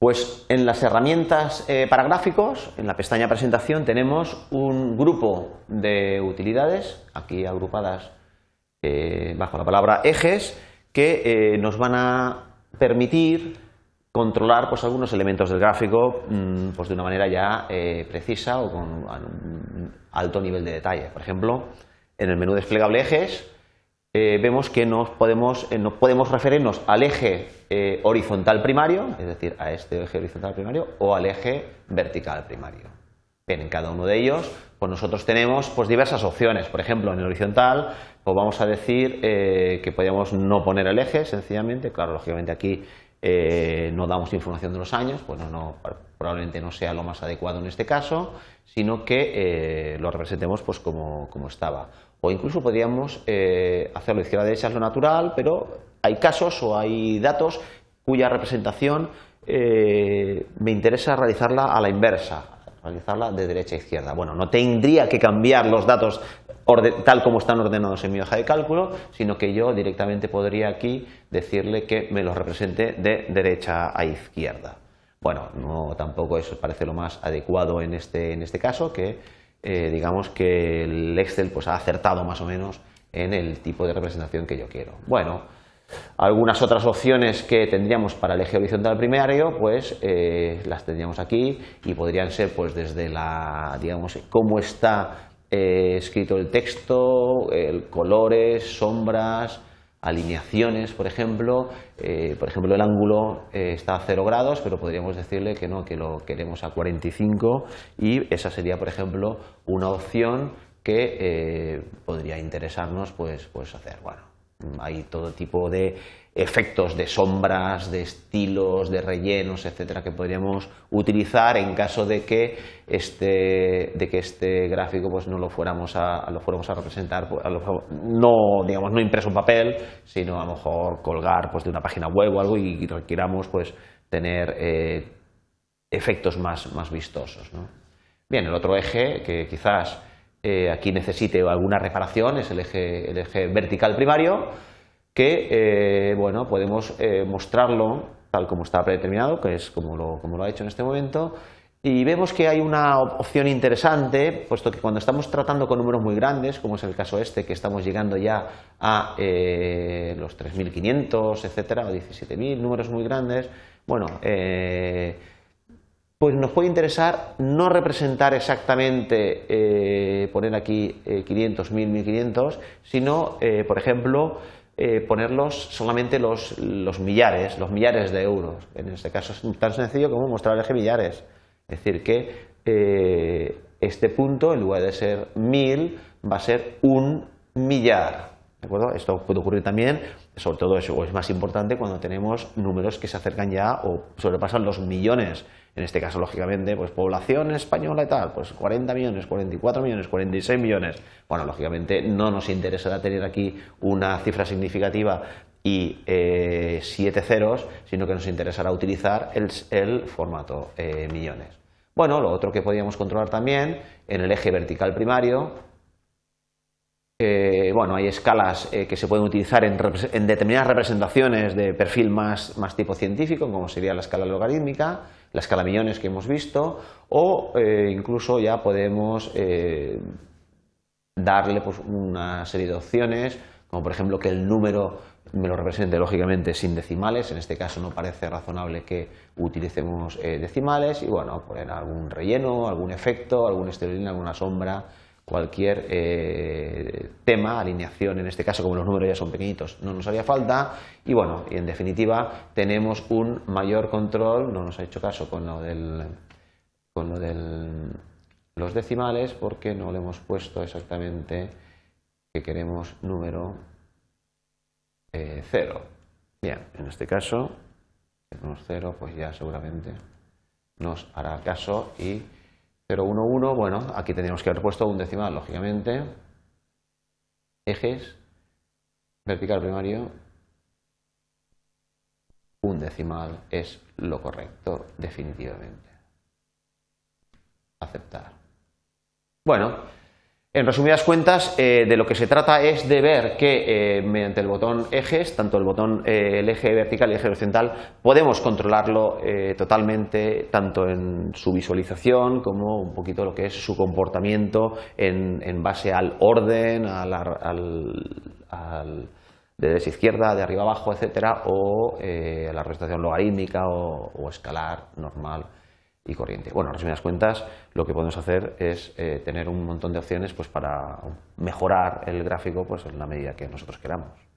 Pues en las herramientas eh, para gráficos, en la pestaña presentación, tenemos un grupo de utilidades, aquí agrupadas eh, bajo la palabra ejes, que eh, nos van a permitir controlar pues, algunos elementos del gráfico mm, pues, de una manera ya precisa o con un alto nivel de detalle. Por ejemplo, en el menú desplegable ejes vemos que nos podemos, no podemos referirnos al eje eh, horizontal primario, es decir, a este eje horizontal primario, o al eje vertical primario. en cada uno de ellos, pues nosotros tenemos pues, diversas opciones. Por ejemplo, en el horizontal, pues vamos a decir eh, que podíamos no poner el eje, sencillamente. Claro, lógicamente aquí eh, no damos información de los años, pues no, probablemente no sea lo más adecuado en este caso, sino que lo representemos pues como estaba. O incluso podríamos eh, hacerlo izquierda-derecha a es lo natural, pero hay casos o hay datos cuya representación eh, me interesa realizarla a la inversa, realizarla de derecha a izquierda. Bueno, no tendría que cambiar los datos tal como están ordenados en mi hoja de cálculo, sino que yo directamente podría aquí decirle que me los represente de derecha a izquierda. Bueno, no tampoco eso parece lo más adecuado en este, en este caso, que eh, digamos que el Excel pues ha acertado más o menos en el tipo de representación que yo quiero. Bueno, algunas otras opciones que tendríamos para el eje horizontal primario, pues eh, las tendríamos aquí y podrían ser pues desde la, digamos, cómo está eh, escrito el texto, colores, sombras, alineaciones, por ejemplo, eh, por ejemplo el ángulo eh, está a 0 grados, pero podríamos decirle que no, que lo queremos a 45 y esa sería, por ejemplo, una opción que eh, podría interesarnos pues, pues hacer. Bueno, hay todo tipo de efectos de sombras, de estilos, de rellenos, etcétera, que podríamos utilizar en caso de que este, de que este gráfico pues, no lo fuéramos a, lo fuéramos a representar, pues, no, digamos, no impreso en papel, sino a lo mejor colgar pues, de una página web o algo y requiramos pues, tener eh, efectos más, vistosos. ¿no? Bien, el otro eje que quizás eh, aquí necesite alguna reparación, es el eje, vertical primario, que eh, bueno, podemos eh, mostrarlo tal como está predeterminado, que es como lo, ha hecho en este momento, y vemos que hay una opción interesante, puesto que cuando estamos tratando con números muy grandes, como es el caso este, que estamos llegando ya a los 3.500, etcétera, o 17.000, números muy grandes, bueno, pues nos puede interesar no representar exactamente, eh, poner aquí 500, 1000, 1500, sino, eh, por ejemplo, eh, ponerlos solamente los, los, millares, los millares de euros. En este caso es tan sencillo como mostrar el eje millares. Es decir, que este punto, en lugar de ser 1000, va a ser un millar. ¿De acuerdo? Esto puede ocurrir también sobre todo eso, es más importante cuando tenemos números que se acercan ya o sobrepasan los millones. En este caso, lógicamente, pues población española y tal, pues 40 millones, 44 millones, 46 millones. Bueno, lógicamente no nos interesará tener aquí una cifra significativa y eh, siete ceros, sino que nos interesará utilizar el, formato eh, millones. Bueno, lo otro que podíamos controlar también en el eje vertical primario eh, bueno, hay escalas eh, que se pueden utilizar en, determinadas representaciones de perfil más, tipo científico, como sería la escala logarítmica, la escala millones que hemos visto, o eh, incluso ya podemos darle pues, una serie de opciones, como por ejemplo que el número me lo represente lógicamente sin decimales, en este caso no parece razonable que utilicemos decimales, y bueno, poner algún relleno, algún efecto, algún estelín, alguna sombra, cualquier tema, alineación en este caso, como los números ya son pequeñitos, no nos haría falta. Y bueno, y en definitiva tenemos un mayor control, no nos ha hecho caso con lo del, con lo del los decimales porque no le hemos puesto exactamente que queremos número eh, cero. Bien, en este caso, tenemos cero, pues ya seguramente nos hará caso y 011, bueno, aquí tendríamos que haber puesto un decimal, lógicamente ejes, vertical primario, un decimal es lo correcto, definitivamente. Aceptar. Bueno, en resumidas cuentas, eh, de lo que se trata es de ver que eh, mediante el botón ejes, tanto el botón eh, el eje vertical y el eje horizontal, podemos controlarlo totalmente, tanto en su visualización como un poquito lo que es su comportamiento en, base al orden, al, de derecha a izquierda, de arriba abajo, etcétera, o la representación logarítmica o escalar normal y corriente. Bueno, en resumidas cuentas, lo que podemos hacer es eh, tener un montón de opciones pues, para mejorar el gráfico pues, en la medida que nosotros queramos.